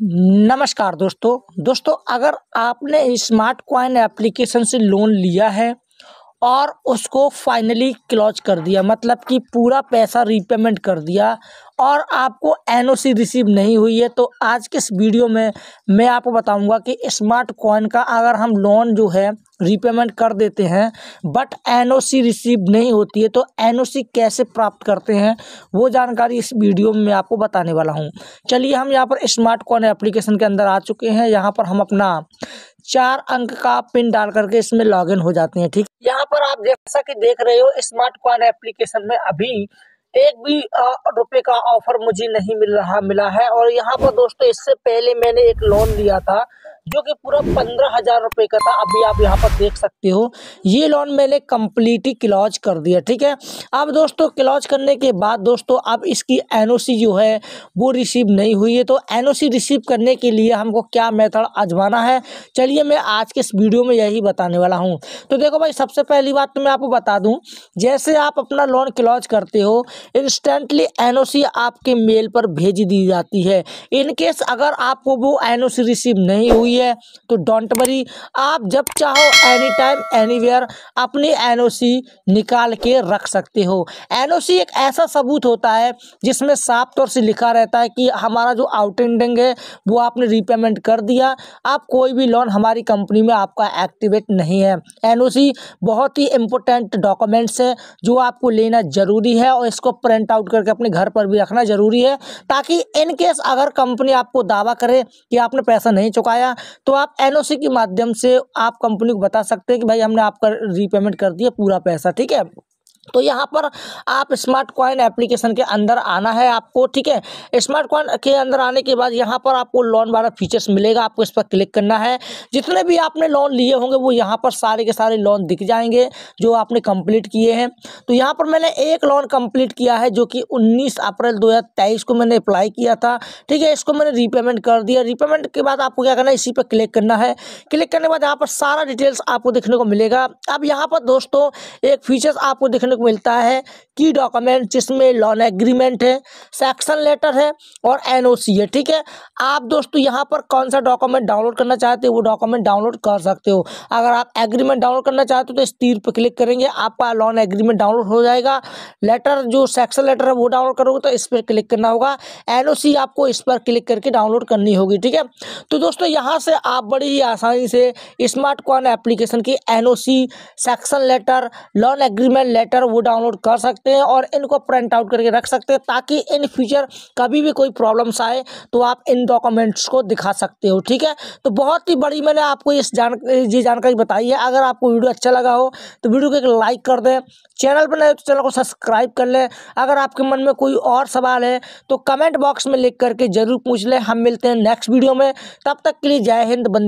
नमस्कार दोस्तों दोस्तों अगर आपने स्मार्ट क्वाइन एप्लीकेशन से लोन लिया है और उसको फाइनली क्लोज कर दिया मतलब कि पूरा पैसा रीपेमेंट कर दिया और आपको एन रिसीव नहीं हुई है तो आज के इस वीडियो में मैं आपको बताऊंगा कि स्मार्ट कॉइन का अगर हम लोन जो है रीपेमेंट कर देते हैं बट एन रिसीव नहीं होती है तो एन कैसे प्राप्त करते हैं वो जानकारी इस वीडियो में मैं आपको बताने वाला हूँ चलिए हम यहाँ पर स्मार्ट कॉइन एप्लीकेशन के अंदर आ चुके हैं यहाँ पर हम अपना चार अंक का पिन डाल करके इसमें लॉग हो जाते हैं ठीक है आप जैसा कि देख रहे हो स्मार्ट कॉन एप्लीकेशन में अभी एक भी रुपए का ऑफर मुझे नहीं मिल रहा मिला है और यहाँ पर दोस्तों इससे पहले मैंने एक लोन लिया था जो कि पूरा पंद्रह हजार रुपए का था अभी आप यहाँ पर देख सकते हो ये लोन मैंने कम्प्लीटली क्लॉज कर दिया ठीक है अब दोस्तों क्लॉज करने के बाद दोस्तों अब इसकी एन जो है वो रिसीव नहीं हुई है तो एन रिसीव करने के लिए हमको क्या मेथड आजमाना है चलिए मैं आज के इस वीडियो में यही बताने वाला हूँ तो देखो भाई सबसे पहली बात तो मैं आपको बता दूँ जैसे आप अपना लोन क्लॉज करते हो इंस्टेंटली एन आपके मेल पर भेज दी जाती है इनकेस अगर आपको वो एन रिसीव नहीं हुई है तो डोंट वरी आप जब चाहो एनी टाइम एनी वेयर अपनी एन निकाल के रख सकते हो एनओसी एक ऐसा सबूत होता है जिसमें साफ तौर से लिखा रहता है कि हमारा जो आउटेंडिंग है वो आपने रीपेमेंट कर दिया आप कोई भी लोन हमारी कंपनी में आपका एक्टिवेट नहीं है एन बहुत ही इम्पोर्टेंट डॉक्यूमेंट्स है जो आपको लेना ज़रूरी है और इसको प्रिंट आउट करके अपने घर पर भी रखना ज़रूरी है ताकि इनकेस अगर कंपनी आपको दावा करे कि आपने पैसा नहीं चुकाया तो आप एनओसी के माध्यम से आप कंपनी को बता सकते हैं कि भाई हमने आपका रीपेमेंट कर दिया पूरा पैसा ठीक है तो यहाँ पर आप स्मार्ट कॉइन एप्लीकेशन के अंदर आना है आपको ठीक है स्मार्ट कॉइन के अंदर आने के बाद यहाँ पर आपको लोन वाला फीचर्स मिलेगा आपको इस पर क्लिक करना है जितने भी आपने लोन लिए होंगे वो यहाँ पर सारे के सारे लोन दिख जाएंगे जो आपने कंप्लीट किए हैं तो यहाँ पर मैंने एक लोन कम्प्लीट किया है जो कि उन्नीस अप्रैल दो को मैंने अप्लाई किया था ठीक है इसको मैंने रीपेमेंट कर दिया रीपेमेंट के बाद आपको क्या करना है इसी पर क्लिक करना है क्लिक करने के बाद यहाँ पर सारा डिटेल्स आपको देखने को मिलेगा अब यहाँ पर दोस्तों एक फीचर्स आपको देखने तक मिलता है की डॉक्यूमेंट जिसमें लोन एग्रीमेंट है सेक्शन लेटर है और एन है ठीक है आप दोस्तों यहाँ पर कौन सा डॉक्यूमेंट डाउनलोड करना चाहते हो वो डॉक्यूमेंट डाउनलोड कर सकते हो अगर आप एग्रीमेंट डाउनलोड करना चाहते हो तो इस तीर पर क्लिक करेंगे आपका लोन एग्रीमेंट डाउनलोड हो जाएगा लेटर जो सेक्शन लेटर है वो डाउनलोड करोगे तो इस पर क्लिक करना होगा एन आपको इस पर क्लिक करके डाउनलोड करनी होगी ठीक है तो दोस्तों यहाँ से आप बड़ी ही आसानी से स्मार्ट कॉन एप्लीकेशन की एन sanction letter loan agreement letter letter वो डाउनलोड कर सकते हैं और इनको प्रिंट आउट करके रख सकते हैं ताकि इन फ्यूचर कभी भी कोई प्रॉब्लम्स आए तो आप इन डॉक्यूमेंट्स को दिखा सकते हो ठीक है तो बहुत ही बड़ी मैंने आपको इस जान ये जानकारी बताई है अगर आपको वीडियो अच्छा लगा हो तो वीडियो को एक लाइक कर दें चैनल पर नए तो चैनल को सब्सक्राइब कर लें अगर आपके मन में कोई और सवाल है तो कमेंट बॉक्स में लिख करके ज़रूर पूछ लें हम मिलते हैं नेक्स्ट वीडियो में तब तक के लिए जय हिंद बंदे